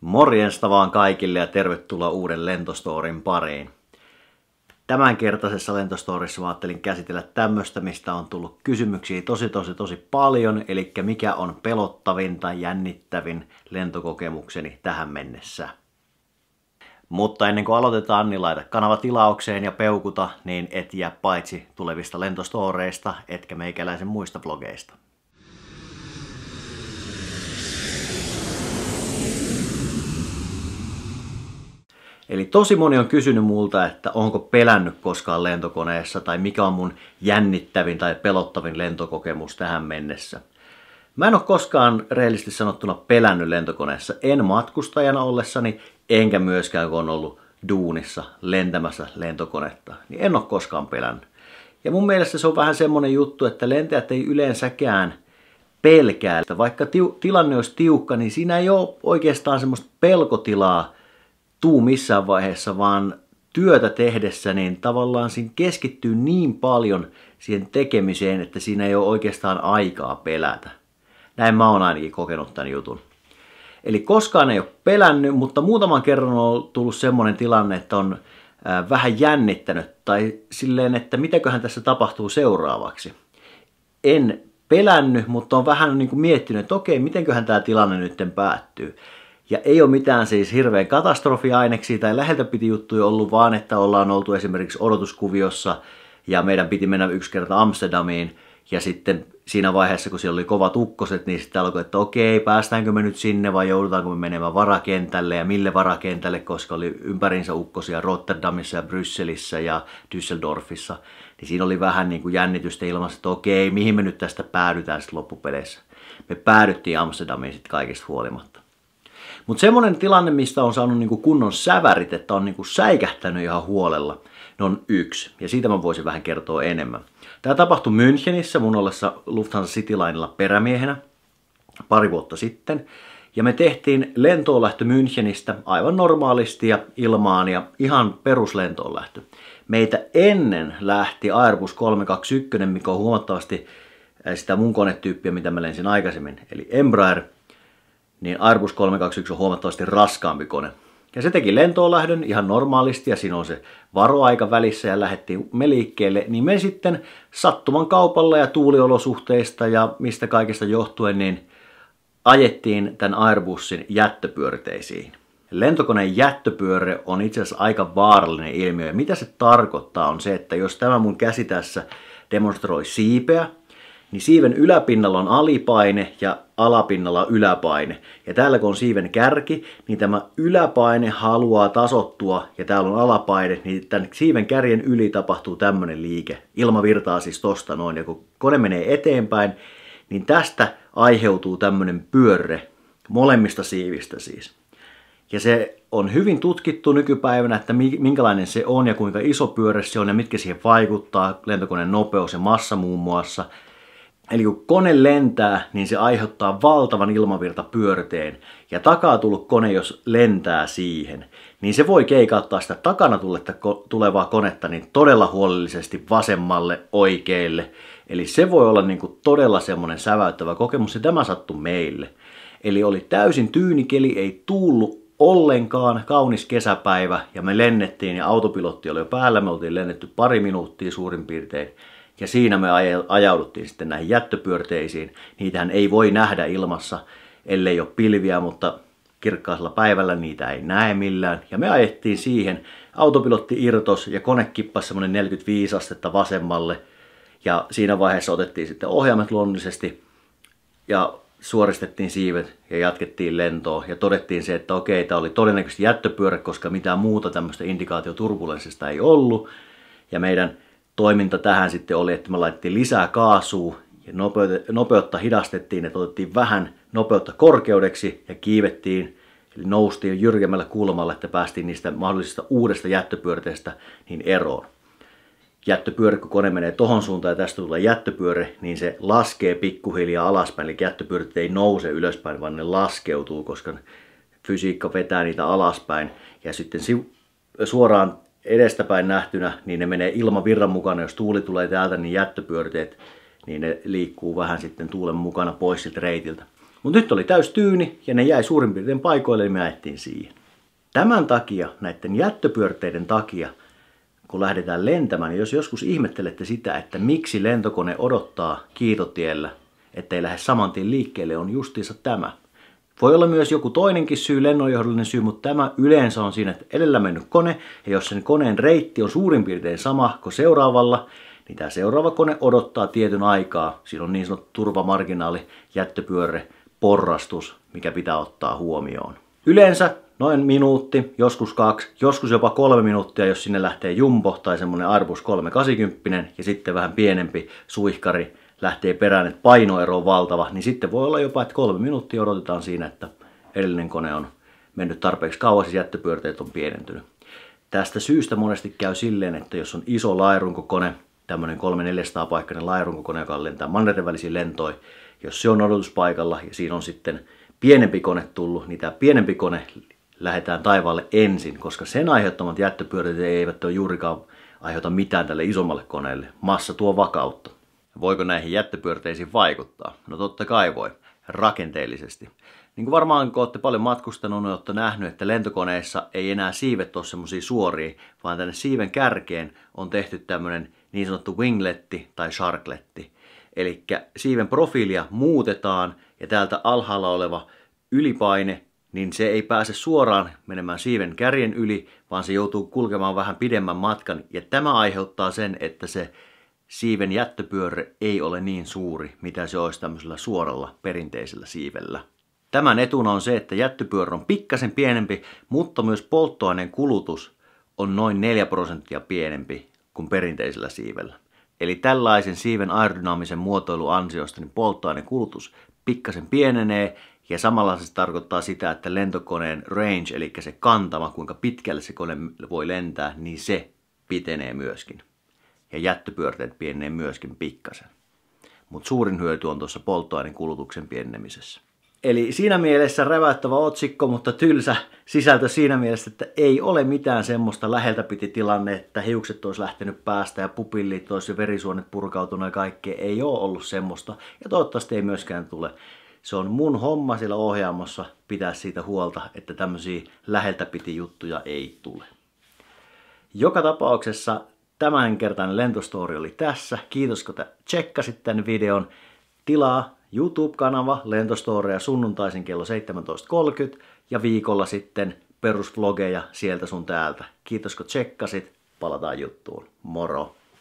Morjesta vaan kaikille ja tervetuloa uuden Lentostorin pariin. Tämänkertaisessa Lentostorissa ajattelin käsitellä tämmöistä, mistä on tullut kysymyksiä tosi tosi tosi paljon, eli mikä on pelottavin tai jännittävin lentokokemukseni tähän mennessä. Mutta ennen kuin aloitetaan, niin laita kanava tilaukseen ja peukuta, niin et jää paitsi tulevista lentostooreista, etkä meikäläisen muista blogeista. Eli tosi moni on kysynyt multa, että onko pelännyt koskaan lentokoneessa tai mikä on mun jännittävin tai pelottavin lentokokemus tähän mennessä. Mä en ole koskaan rehellisesti sanottuna pelännyt lentokoneessa, en matkustajana ollessani, enkä myöskään kun on ollut duunissa lentämässä lentokonetta, niin en ole koskaan pelännyt. Ja mun mielestä se on vähän semmonen juttu, että lentäjät ei yleensäkään pelkää, että vaikka tiu- tilanne olisi tiukka, niin siinä ei ole oikeastaan semmoista pelkotilaa, tuu missään vaiheessa, vaan työtä tehdessä niin tavallaan siinä keskittyy niin paljon siihen tekemiseen, että siinä ei ole oikeastaan aikaa pelätä. Näin mä oon ainakin kokenut tämän jutun. Eli koskaan ei ole pelännyt, mutta muutaman kerran on tullut semmoinen tilanne, että on vähän jännittänyt tai silleen, että mitäköhän tässä tapahtuu seuraavaksi. En pelännyt, mutta on vähän niin kuin miettinyt, että okei, mitenköhän tämä tilanne nyt päättyy. Ja ei ole mitään siis hirveän katastrofiaineksi, tai läheltä piti juttuja ollut, vaan että ollaan oltu esimerkiksi odotuskuviossa ja meidän piti mennä yksi kerta Amsterdamiin. Ja sitten siinä vaiheessa, kun siellä oli kovat ukkoset, niin sitten alkoi, että okei, päästäänkö me nyt sinne vai joudutaanko me menemään varakentälle ja mille varakentälle, koska oli ympärinsä ukkosia Rotterdamissa ja Brysselissä ja Düsseldorfissa. Niin siinä oli vähän niin kuin jännitystä ilmassa, että okei, mihin me nyt tästä päädytään sitten loppupeleissä. Me päädyttiin Amsterdamiin sitten kaikista huolimatta. Mutta semmoinen tilanne, mistä on saanut niinku kunnon sävärit, että on niinku säikähtänyt ihan huolella, ne on yksi. Ja siitä mä voisin vähän kertoa enemmän. Tämä tapahtui Münchenissä mun ollessa Lufthansa Citylinella perämiehenä pari vuotta sitten. Ja me tehtiin lentoon lähtö Münchenistä aivan normaalisti ja ilmaan ja ihan peruslentoon lähtö. Meitä ennen lähti Airbus 321, mikä on huomattavasti sitä mun konetyyppiä, mitä mä lensin aikaisemmin, eli Embraer – niin Airbus 321 on huomattavasti raskaampi kone. Ja se teki lentoon lähdön ihan normaalisti ja siinä on se varoaika välissä ja lähdettiin me liikkeelle. Niin me sitten sattuman kaupalla ja tuuliolosuhteista ja mistä kaikesta johtuen niin ajettiin tämän Airbusin jättöpyörteisiin. Lentokoneen jättöpyörre on itse asiassa aika vaarallinen ilmiö. Ja mitä se tarkoittaa on se, että jos tämä mun käsi tässä demonstroi siipeä, niin siiven yläpinnalla on alipaine ja alapinnalla yläpaine. Ja täällä kun on siiven kärki, niin tämä yläpaine haluaa tasottua ja täällä on alapaine, niin tämän siiven kärjen yli tapahtuu tämmöinen liike. Ilma virtaa siis tosta noin ja kun kone menee eteenpäin, niin tästä aiheutuu tämmöinen pyörre molemmista siivistä siis. Ja se on hyvin tutkittu nykypäivänä, että minkälainen se on ja kuinka iso pyörä se on ja mitkä siihen vaikuttaa, lentokoneen nopeus ja massa muun muassa – Eli kun kone lentää, niin se aiheuttaa valtavan ilmavirta pyörteen ja takaa tullut kone, jos lentää siihen, niin se voi keikauttaa sitä takana tulletta, tulevaa konetta niin todella huolellisesti vasemmalle, oikeelle. Eli se voi olla niin kuin todella semmoinen säväyttävä kokemus ja tämä sattui meille. Eli oli täysin tyynikeli, ei tullut ollenkaan, kaunis kesäpäivä ja me lennettiin ja autopilotti oli jo päällä, me oltiin lennetty pari minuuttia suurin piirtein ja siinä me ajauduttiin sitten näihin jättöpyörteisiin. Niitähän ei voi nähdä ilmassa, ellei ole pilviä, mutta kirkkaasella päivällä niitä ei näe millään. Ja me ajettiin siihen. Autopilotti irtos ja kone kippasi semmoinen 45 astetta vasemmalle. Ja siinä vaiheessa otettiin sitten ohjaimet luonnollisesti ja suoristettiin siivet ja jatkettiin lentoa ja todettiin se, että okei, tämä oli todennäköisesti jättöpyörä, koska mitään muuta tämmöistä indikaatioturbulenssista ei ollut. Ja meidän toiminta tähän sitten oli, että me laitettiin lisää kaasua ja nopeutta hidastettiin, että otettiin vähän nopeutta korkeudeksi ja kiivettiin Eli noustiin jyrkemmällä kulmalla, että päästiin niistä mahdollisista uudesta jättöpyörteestä niin eroon. Jättöpyörä, kun kone menee tohon suuntaan ja tästä tulee jättöpyörä, niin se laskee pikkuhiljaa alaspäin. Eli jättöpyörät ei nouse ylöspäin, vaan ne laskeutuu, koska fysiikka vetää niitä alaspäin. Ja sitten suoraan edestäpäin nähtynä, niin ne menee ilmavirran mukana. Jos tuuli tulee täältä, niin jättöpyörteet, niin ne liikkuu vähän sitten tuulen mukana pois siltä reitiltä. Mutta nyt oli täys tyyni ja ne jäi suurin piirtein paikoille, niin me ajettiin siihen. Tämän takia, näiden jättöpyörteiden takia, kun lähdetään lentämään, niin jos joskus ihmettelette sitä, että miksi lentokone odottaa kiitotiellä, ettei lähde saman tien liikkeelle, on justiinsa tämä – voi olla myös joku toinenkin syy, lennonjohdollinen syy, mutta tämä yleensä on siinä, että edellä mennyt kone, ja jos sen koneen reitti on suurin piirtein sama kuin seuraavalla, niin tämä seuraava kone odottaa tietyn aikaa. Siinä on niin sanottu turvamarginaali, jättöpyörre, porrastus, mikä pitää ottaa huomioon. Yleensä noin minuutti, joskus kaksi, joskus jopa kolme minuuttia, jos sinne lähtee jumbo tai semmonen Arbus 380 ja sitten vähän pienempi suihkari lähtee perään, että painoero on valtava, niin sitten voi olla jopa, että kolme minuuttia odotetaan siinä, että edellinen kone on mennyt tarpeeksi kauas ja jättöpyörteet on pienentynyt. Tästä syystä monesti käy silleen, että jos on iso lairunkokone, tämmöinen 300-400 paikkainen lairunkokone, joka lentää mannerten välisiin lentoi, jos se on odotuspaikalla ja siinä on sitten pienempi kone tullut, niin tämä pienempi kone lähetään taivaalle ensin, koska sen aiheuttamat jättöpyörteet eivät ole juurikaan aiheuta mitään tälle isommalle koneelle. Massa tuo vakautta. Voiko näihin jättöpyörteisiin vaikuttaa? No totta kai voi, rakenteellisesti. Niin kuin varmaan kun olette paljon matkustanut, niin olette nähnyt, että lentokoneissa ei enää siivet ole semmoisia suoria, vaan tänne siiven kärkeen on tehty tämmöinen niin sanottu wingletti tai sharkletti. Eli siiven profiilia muutetaan ja täältä alhaalla oleva ylipaine, niin se ei pääse suoraan menemään siiven kärjen yli, vaan se joutuu kulkemaan vähän pidemmän matkan. Ja tämä aiheuttaa sen, että se siiven jättöpyörre ei ole niin suuri, mitä se olisi tämmöisellä suoralla perinteisellä siivellä. Tämän etuna on se, että jättöpyörä on pikkasen pienempi, mutta myös polttoaineen kulutus on noin 4 prosenttia pienempi kuin perinteisellä siivellä. Eli tällaisen siiven aerodynaamisen muotoilun ansiosta niin polttoaineen kulutus pikkasen pienenee ja samalla se tarkoittaa sitä, että lentokoneen range, eli se kantama, kuinka pitkälle se kone voi lentää, niin se pitenee myöskin ja jättöpyörteet pienenee myöskin pikkasen. Mutta suurin hyöty on tuossa polttoaineen kulutuksen pienemisessä. Eli siinä mielessä räväyttävä otsikko, mutta tylsä sisältö siinä mielessä, että ei ole mitään semmoista läheltä piti tilanne, että hiukset olisi lähtenyt päästä ja pupillit olisi verisuonet purkautunut ja kaikkea. Ei ole ollut semmoista ja toivottavasti ei myöskään tule. Se on mun homma sillä ohjaamossa pitää siitä huolta, että tämmöisiä läheltä piti juttuja ei tule. Joka tapauksessa Tämänkertainen lentostori oli tässä. Kiitos kun tsekkasit tämän videon. Tilaa YouTube-kanava Lentostoreja sunnuntaisin kello 17.30 ja viikolla sitten perusvlogeja sieltä sun täältä. Kiitos kun tsekkasit. Palataan juttuun. Moro!